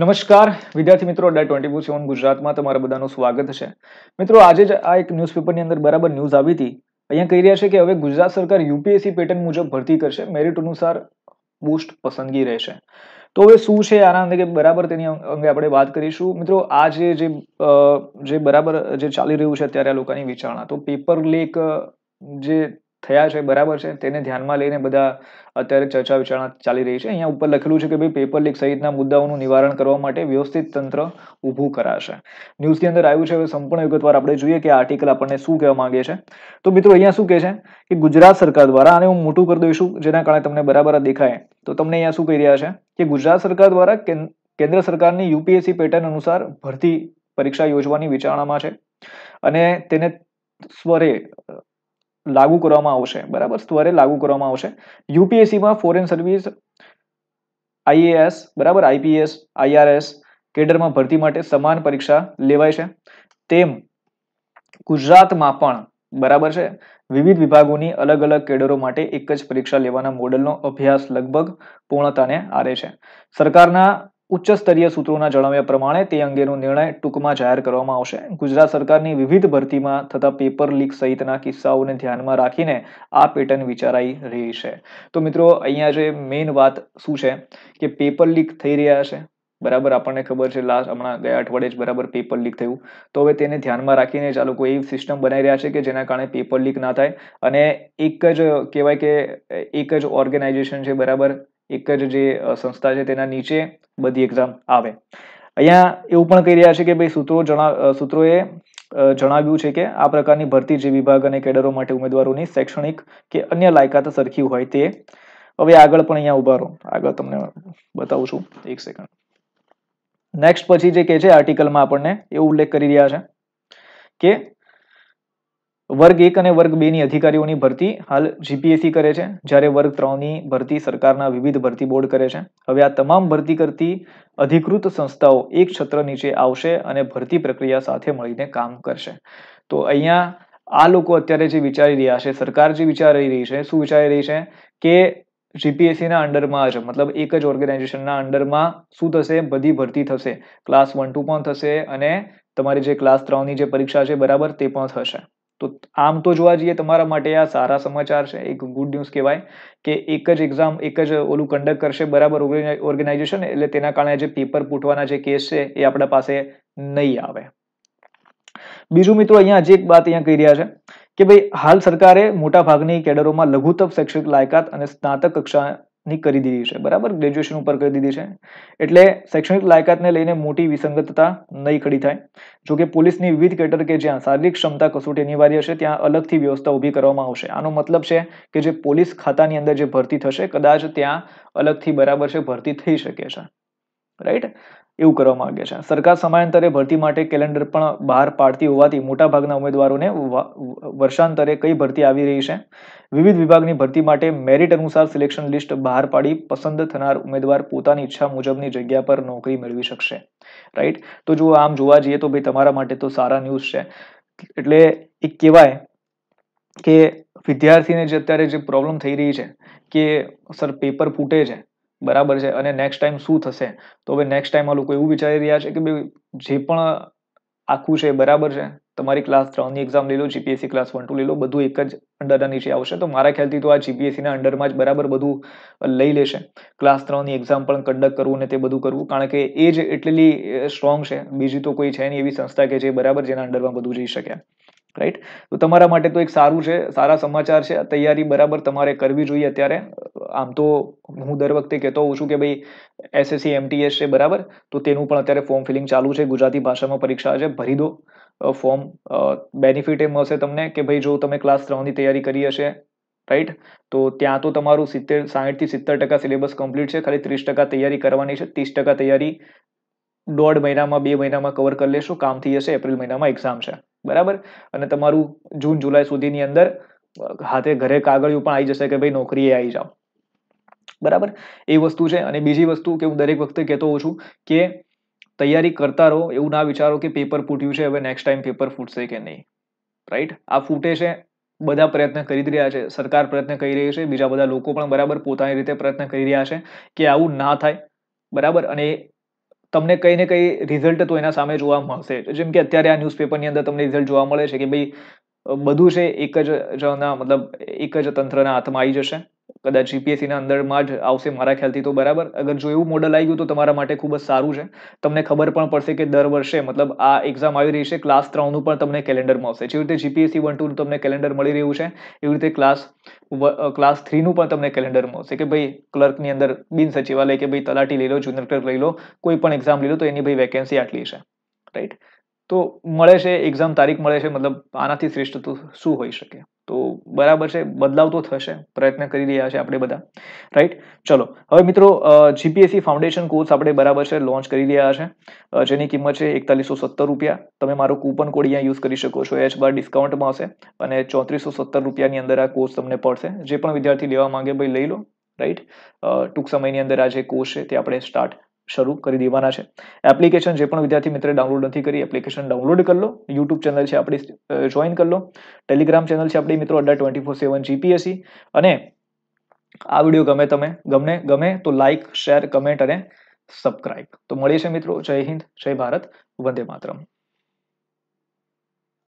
નમસ્કાર વિદ્યાર્થી મિત્રો અડા ટ્વેન્ટી ફોર સેવન ગુજરાતમાં તમારા બધાનું સ્વાગત છે મિત્રો આજે જ આ એક ન્યૂઝપેપરની અંદર બરાબર ન્યૂઝ આવી હતી અહીંયા કહી રહ્યા છે કે હવે ગુજરાત સરકાર યુપીએસસી પેટર્ન મુજબ ભરતી કરશે મેરિટ અનુસાર બુસ્ટ પસંદગી રહેશે તો હવે શું છે આના અંગે બરાબર તેની અંગે આપણે વાત કરીશું મિત્રો આજે જે જે બરાબર જે ચાલી રહ્યું છે અત્યારે આ લોકોની વિચારણા તો પેપર લેક જે થયા છે બરાબર છે તેને ધ્યાનમાં લઈને બધા અત્યારે ચર્ચા વિચારણા ચાલી રહી છે અહીંયા ઉપર લખેલું છે કે ભાઈ પેપર લીક સહિતના મુદ્દાઓનું નિવારણ કરવા માટે વ્યવસ્થિત તંત્ર ઊભું કરાશે ન્યૂઝની અંદર આવ્યું છે હવે સંપૂર્ણ વિગતવાર આપણે જોઈએ કે આર્ટિકલ આપણને શું કહેવા માંગે છે તો મિત્રો અહીંયા શું કહે છે કે ગુજરાત સરકાર દ્વારા આને હું મોટું કરી દઈશું જેના કારણે તમને બરાબર દેખાય તો તમને અહીંયા શું કહી રહ્યા છે કે ગુજરાત સરકાર દ્વારા કેન્દ્ર સરકારની યુપીએસસી પેટર્ન અનુસાર ભરતી પરીક્ષા યોજવાની વિચારણામાં છે અને તેને સ્વરે લાગુ કરવામાં આવશે બરાબર સ્તરે લાગુ કરવામાં આવશે યુપીએસસીમાં ફોરેન સર્વિસ આઈએએસ બરાબર આઈપીએસ આઈઆરએસ કેડરમાં ભરતી માટે સમાન પરીક્ષા લેવાય છે તેમ ગુજરાતમાં પણ બરાબર છે વિવિધ વિભાગોની અલગ અલગ કેડરો માટે એક જ પરીક્ષા લેવાના મોડલનો અભ્યાસ લગભગ પૂર્ણતાને આરે છે સરકારના ઉચ્ચ સ્તરીય સૂત્રોના જણાવ્યા પ્રમાણે તે અંગેનો નિર્ણય ટૂંકમાં જાહેર કરવામાં આવશે ગુજરાત સરકારની વિવિધ ભરતીમાં થતા પેપર લીક સહિતના કિસ્સાઓને ધ્યાનમાં રાખીને આ પેટર્ન વિચારાઈ રહી છે તો મિત્રો અહીંયા જે મેઇન વાત શું છે કે પેપર લીક થઈ રહ્યા છે બરાબર આપણને ખબર છે લાસ્ટ હમણાં ગયા અઠવાડિયે જ બરાબર પેપર લીક થયું તો હવે તેને ધ્યાનમાં રાખીને જ આ લોકો એવી સિસ્ટમ બનાવી રહ્યા છે કે જેના કારણે પેપર લીક ના થાય અને એક જ કહેવાય કે એક જ ઓર્ગેનાઇઝેશન છે બરાબર એક જ જે સંસ્થા છે તેના નીચે બધી એક્ઝામ આવે અહીંયા એવું પણ કહી રહ્યા છે કે ભાઈ સૂત્રો જણા સૂત્રોએ જણાવ્યું છે કે આ પ્રકારની ભરતી જે વિભાગ અને કેડરો માટે ઉમેદવારોની શૈક્ષણિક કે અન્ય લાયકાત સરખી હોય તે હવે આગળ પણ અહીંયા ઉભા રહો આગળ તમને બતાવું છું એક સેકન્ડ નેક્સ્ટ પછી જે કહે છે આર્ટિકલમાં આપણને એવું ઉલ્લેખ કરી રહ્યા છે કે વર્ગ એક અને વર્ગ બેની અધિકારીઓની ભરતી હાલ જીપીએસસી કરે છે જ્યારે વર્ગ ત્રણની ભરતી સરકારના વિવિધ ભરતી બોર્ડ કરે છે હવે આ તમામ ભરતી કરતી અધિકૃત સંસ્થાઓ એક છત્ર નીચે આવશે અને ભરતી પ્રક્રિયા સાથે મળીને કામ કરશે તો અહીંયા આ લોકો અત્યારે જે વિચારી રહ્યા છે સરકાર જે વિચારી રહી છે શું વિચારી રહી છે કે જીપીએસસીના અંડરમાં જ મતલબ એક જ ઓર્ગેનાઇઝેશનના અંડરમાં શું થશે બધી ભરતી થશે ક્લાસ વન ટુ પણ થશે અને તમારી જે ક્લાસ ત્રણની જે પરીક્ષા છે બરાબર તે પણ થશે તો આમ તો જોવા જઈએ તમારા માટે આ સારા સમાચાર છે એક ગુડ ન્યૂઝ કહેવાય કે એક જ એક્ઝામ એક જ ઓલું કન્ડક્ટ કરશે બરાબર ઓર્ગેનાઇઝેશન એટલે તેના કારણે જે પેપર ફૂટવાના જે કેસ છે એ આપણા પાસે નહીં આવે બીજું મિત્રો અહીંયા જે એક વાત અહીંયા કહી રહ્યા છે કે ભાઈ હાલ સરકારે મોટા ભાગની કેડરોમાં લઘુત્તમ શૈક્ષણિક લાયકાત અને સ્નાતક કક્ષા ની કરી દીધી છે બરાબર ગ્રેજ્યુએશન ઉપર કરી દીધી છે એટલે શૈક્ષણિક લાયકાતને લઈને મોટી વિસંગતતા નહીં ખડી થાય જો કે પોલીસની વિવિધ કેટર કે જ્યાં શારીરિક ક્ષમતા કસોટી અનિવાર્ય છે ત્યાં અલગથી વ્યવસ્થા ઊભી કરવામાં આવશે આનો મતલબ છે કે જે પોલીસ ખાતાની અંદર જે ભરતી થશે કદાચ ત્યાં અલગથી બરાબર છે ભરતી થઈ શકે છે રાઈટ એવું કરવામાં આવ્યું છે સરકાર સમયાંતરે ભરતી માટે કેલેન્ડર પણ બહાર પાડતી હોવાથી મોટાભાગના ઉમેદવારોને વર્ષાંતરે કઈ ભરતી આવી રહી છે વિવિધ વિભાગની ભરતી માટે મેરિટ અનુસાર સિલેક્શન લિસ્ટ બહાર પાડી પસંદ થનાર ઉમેદવાર પોતાની ઈચ્છા મુજબની જગ્યા પર નોકરી મેળવી શકશે રાઈટ તો જો આમ જોવા જઈએ તો ભાઈ તમારા માટે તો સારા ન્યૂઝ છે એટલે એક કહેવાય કે વિદ્યાર્થીને જે અત્યારે જે પ્રોબ્લેમ થઈ રહી છે કે સર પેપર ફૂટે છે બરાબર છે અને નેક્સ્ટ ટાઈમ શું થશે તો હવે નેક્સ્ટ ટાઈમ આ લોકો એવું વિચારી રહ્યા છે કે ભાઈ જે પણ આખું છે બરાબર છે તમારી ક્લાસ ત્રણની એક્ઝામ લઈ લો જીપીએસસી ક્લાસ વન ટુ લઈ લો બધું એક જ અંડરના નીચે આવશે તો મારા ખ્યાલથી તો આ જીપીએસસીના અંડરમાં જ બરાબર બધું લઈ લેશે ક્લાસ ત્રણની એક્ઝામ પણ કન્ડક્ટ કરવું ને તે બધું કરવું કારણ કે એ જ એટલી સ્ટ્રોંગ છે બીજી તો કોઈ છે નહીં એવી સંસ્થા કે જે બરાબર જેના અંડરમાં બધું જઈ શકે રાઈટ તો તમારા માટે તો એક સારું છે સારા સમાચાર છે તૈયારી બરાબર તમારે કરવી જોઈએ અત્યારે આમ તો હું દર વખતે કહેતો હોઉં છું કે ભાઈ એસએસસી એમટીએસ છે બરાબર તો તેનું પણ અત્યારે ફોર્મ ફિલિંગ ચાલુ છે ગુજરાતી ભાષામાં પરીક્ષા છે ભરી દો ફોર્મ બેનિફિટ એ મળશે તમને કે ભાઈ જો તમે ક્લાસ ત્રણની તૈયારી કરી હશે રાઈટ તો ત્યાં તો તમારું સિત્તેર સાહીઠથી સિત્તેર ટકા સિલેબસ કમ્પ્લીટ છે ખાલી ત્રીસ ટકા તૈયારી કરવાની છે ત્રીસ ટકા તૈયારી દોઢ મહિનામાં બે મહિનામાં કવર કરી લેશો કામ થઈ જશે એપ્રિલ મહિનામાં એક્ઝામ છે બરાબર અને તમારું જૂન જુલાઈ સુધીની અંદર હાથે ઘરે કાગળિયું પણ આવી જશે કે ભાઈ નોકરીએ આવી જાઓ બરાબર એ વસ્તુ છે અને બીજી વસ્તુ કે હું દરેક વખતે કહેતો હોઉં છું કે તૈયારી કરતા રહો એવું ના વિચારો કે પેપર ફૂટ્યું છે હવે નેક્સ્ટ ટાઈમ પેપર ફૂટશે કે નહીં રાઈટ આ ફૂટે છે બધા પ્રયત્ન કરી રહ્યા છે સરકાર પ્રયત્ન કરી રહી છે બીજા બધા લોકો પણ બરાબર પોતાની રીતે પ્રયત્ન કરી રહ્યા છે કે આવું ના થાય બરાબર અને તમને કંઈ ને કંઈ રિઝલ્ટ તો એના સામે જોવા મળશે જેમ કે અત્યારે આ ન્યૂઝપેપરની અંદર તમને રિઝલ્ટ જોવા મળે છે કે ભાઈ બધું છે એક જ મતલબ એક જ તંત્રના હાથમાં આવી જશે કદાચ જીપીએસસીના અંદરમાં જ આવશે મારા ખ્યાલથી તો બરાબર અગર જો એવું મોડલ આવી ગયું તો તમારા માટે ખૂબ જ સારું છે તમને ખબર પણ પડશે કે દર વર્ષે મતલબ આ એક્ઝામ આવી રહી છે ક્લાસ ત્રણનું પણ તમને કેલેન્ડરમાં આવશે જેવી રીતે જીપીએસસી વન ટુનું તમને કેલેન્ડર મળી રહ્યું છે એવી રીતે ક્લાસ ક્લાસ થ્રીનું પણ તમને કેલેન્ડરમાં મળશે કે ભાઈ ક્લર્કની અંદર બિન સચિવાલય કે ભાઈ તલાટી લઈ લો જુનિયર ક્લર્ક લઈ લો કોઈ પણ એક્ઝામ લઈ લો તો એની ભાઈ વેકેન્સી આટલી છે રાઈટ તો મળે છે એક્ઝામ તારીખ મળે છે મતલબ આનાથી શ્રેષ્ઠ તો શું હોઈ શકે તો બરાબર છે બદલાવ તો થશે પ્રયત્ન કરી રહ્યા છે આપણે બધા રાઈટ ચલો હવે મિત્રો જીપીએસસી ફાઉન્ડેશન કોર્સ આપણે બરાબર છે લોન્ચ કરી રહ્યા છે જેની કિંમત છે એકતાલીસો સત્તર રૂપિયા તમે મારો કૂપન કોડ અહીંયા યુઝ કરી શકો છો એચ બાર ડિસ્કાઉન્ટમાં હશે અને ચોત્રીસો સત્તર રૂપિયાની અંદર આ કોર્સ તમને પડશે જે પણ વિદ્યાર્થી લેવા માંગે ભાઈ લઈ લો રાઈટ ટૂંક સમયની અંદર આ જે કોર્સ છે તે આપણે સ્ટાર્ટ શરૂ કરી દેવાના છે એપ્લિકેશન જે પણ વિદ્યાર્થી મિત્રે ડાઉનલોડ નથી કરી એપ્લિકેશન ડાઉનલોડ કરી લો યુટ્યુબ ચેનલ છે આપણી જોઈન કરી લો ટેલિગ્રામ ચેનલ છે આપણી મિત્રો Adda twenty four seven GPSC અને આ વિડીયો ગમે તમે ગમે ગમે તો લાઇક શેર કમેન્ટ અને સબસ્ક્રાઇબ તો મળીએ છે મિત્રો જય હિન્દ જય ભારત વંદે માતરમ